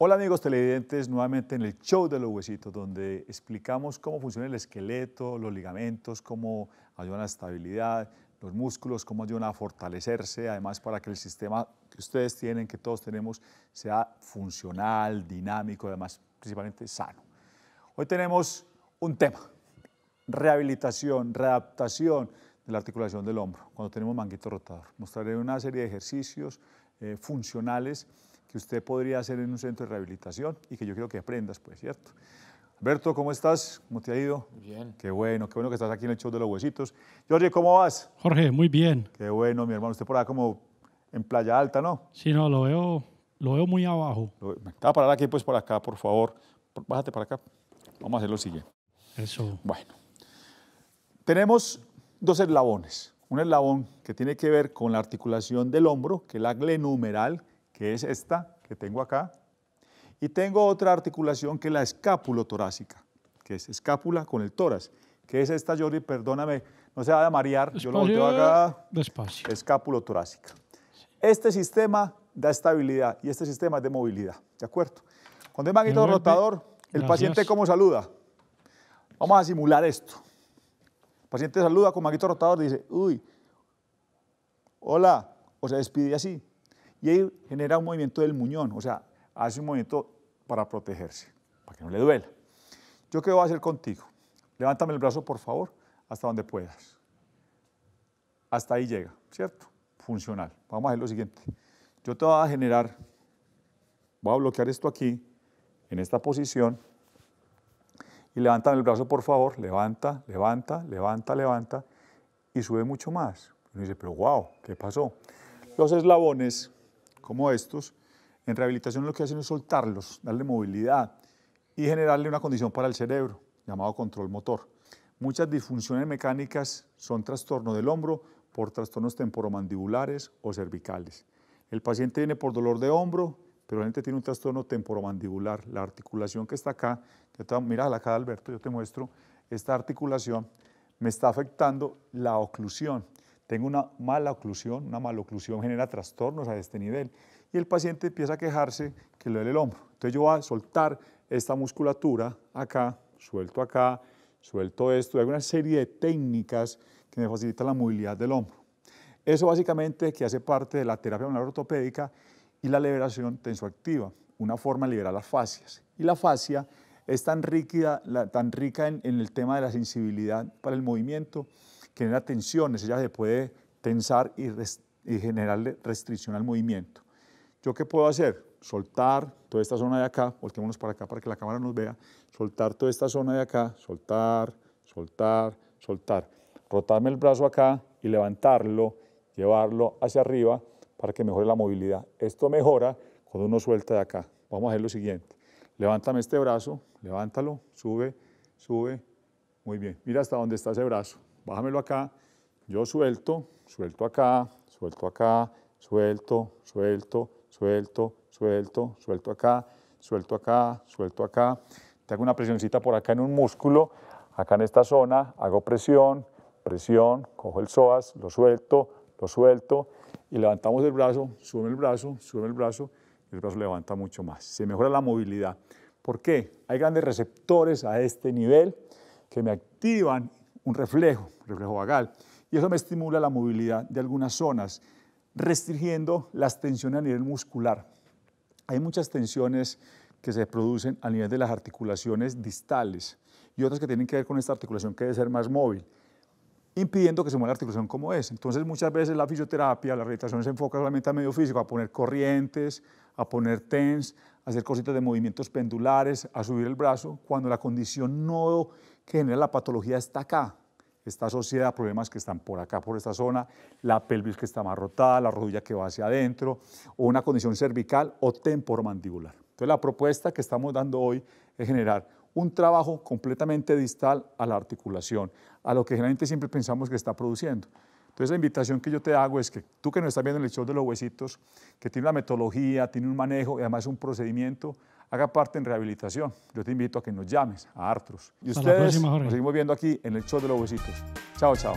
Hola amigos televidentes, nuevamente en el show de los huesitos, donde explicamos cómo funciona el esqueleto, los ligamentos, cómo ayudan a la estabilidad, los músculos, cómo ayudan a fortalecerse, además para que el sistema que ustedes tienen, que todos tenemos, sea funcional, dinámico, además principalmente sano. Hoy tenemos un tema, rehabilitación, readaptación de la articulación del hombro, cuando tenemos manguito rotador. Mostraré una serie de ejercicios eh, funcionales que usted podría hacer en un centro de rehabilitación y que yo quiero que aprendas, pues, ¿cierto? Alberto, ¿cómo estás? ¿Cómo te ha ido? Bien. Qué bueno, qué bueno que estás aquí en el show de los huesitos. Jorge, ¿cómo vas? Jorge, muy bien. Qué bueno, mi hermano. Usted por acá como en Playa Alta, ¿no? Sí, no, lo veo, lo veo muy abajo. Me está parar aquí, pues, por acá, por favor. Bájate para acá. Vamos a hacer lo siguiente. Eso. Bueno. Tenemos dos eslabones. Un eslabón que tiene que ver con la articulación del hombro, que es la glenumeral, que es esta que tengo acá. Y tengo otra articulación que es la escápulo-torácica, que es escápula con el tórax, que es esta, Jordi, perdóname, no se va a marear, yo lo volteo acá. Despacio. Escápulo-torácica. Este sistema da estabilidad y este sistema es de movilidad, ¿de acuerdo? Cuando hay maguito rotador, el paciente ¿cómo saluda? Vamos a simular esto. El paciente saluda con maguito rotador y dice, uy, hola, o se despide así y ahí genera un movimiento del muñón, o sea, hace un movimiento para protegerse, para que no le duela. ¿Yo qué voy a hacer contigo? Levántame el brazo, por favor, hasta donde puedas. Hasta ahí llega, ¿cierto? Funcional. Vamos a hacer lo siguiente. Yo te voy a generar, voy a bloquear esto aquí, en esta posición, y levántame el brazo, por favor, levanta, levanta, levanta, levanta, y sube mucho más. Y dice, pero wow, ¿qué pasó? Los eslabones como estos, en rehabilitación lo que hacen es soltarlos, darle movilidad y generarle una condición para el cerebro, llamado control motor. Muchas disfunciones mecánicas son trastorno del hombro por trastornos temporomandibulares o cervicales. El paciente viene por dolor de hombro, pero realmente tiene un trastorno temporomandibular. La articulación que está acá, mira la mira acá Alberto, yo te muestro, esta articulación me está afectando la oclusión tengo una mala oclusión, una mala oclusión genera trastornos a este nivel y el paciente empieza a quejarse que le duele el hombro. Entonces yo voy a soltar esta musculatura acá, suelto acá, suelto esto, hay una serie de técnicas que me facilitan la movilidad del hombro. Eso básicamente que hace parte de la terapia manual ortopédica y la liberación tensoactiva, una forma de liberar las fascias. Y la fascia es tan, rica en el tema de la sensibilidad para el movimiento genera tensiones, ella se puede tensar y, generar restricción al movimiento. ¿Yo qué puedo hacer? Soltar toda esta zona de acá, volquémonos para acá para que la cámara nos vea, soltar toda esta zona de acá, soltar, soltar, soltar, rotarme el brazo acá y levantarlo, llevarlo hacia arriba para que mejore la movilidad. Esto mejora cuando uno suelta de acá. Vamos a hacer lo siguiente. Levántame este brazo, levántalo, sube, sube, muy bien, mira hasta dónde está ese brazo. Bájamelo acá, yo suelto, suelto acá, suelto acá, suelto, suelto, suelto, suelto, suelto acá, suelto acá, suelto acá. Te hago una presioncita por acá en un músculo, acá en esta zona, hago presión, presión, cojo el psoas, lo suelto, lo suelto y levantamos el brazo, sube el brazo, sube el brazo y el brazo levanta mucho más. Se mejora la movilidad. ¿Por qué? Hay grandes receptores a este nivel que me activan un reflejo, reflejo vagal, y eso me estimula la movilidad de algunas zonas, restringiendo las tensiones a nivel muscular. Hay muchas tensiones que se producen a nivel de las articulaciones distales y otras que tienen que ver con esta articulación que debe ser más móvil impidiendo que se mueva la articulación como es. Entonces muchas veces la fisioterapia, la rehabilitación se enfoca solamente a medio físico, a poner corrientes, a poner tens, a hacer cositas de movimientos pendulares, a subir el brazo, cuando la condición no que genera la patología está acá, está asociada a problemas que están por acá, por esta zona, la pelvis que está más rotada, la rodilla que va hacia adentro, o una condición cervical o temporomandibular. Entonces la propuesta que estamos dando hoy es generar un trabajo completamente distal a la articulación, a lo que generalmente siempre pensamos que está produciendo. Entonces la invitación que yo te hago es que tú que nos estás viendo en el show de los huesitos, que tiene una metodología, tiene un manejo y además un procedimiento, haga parte en rehabilitación. Yo te invito a que nos llames a Artros. Y ustedes nos seguimos viendo aquí en el show de los huesitos. Chao, chao.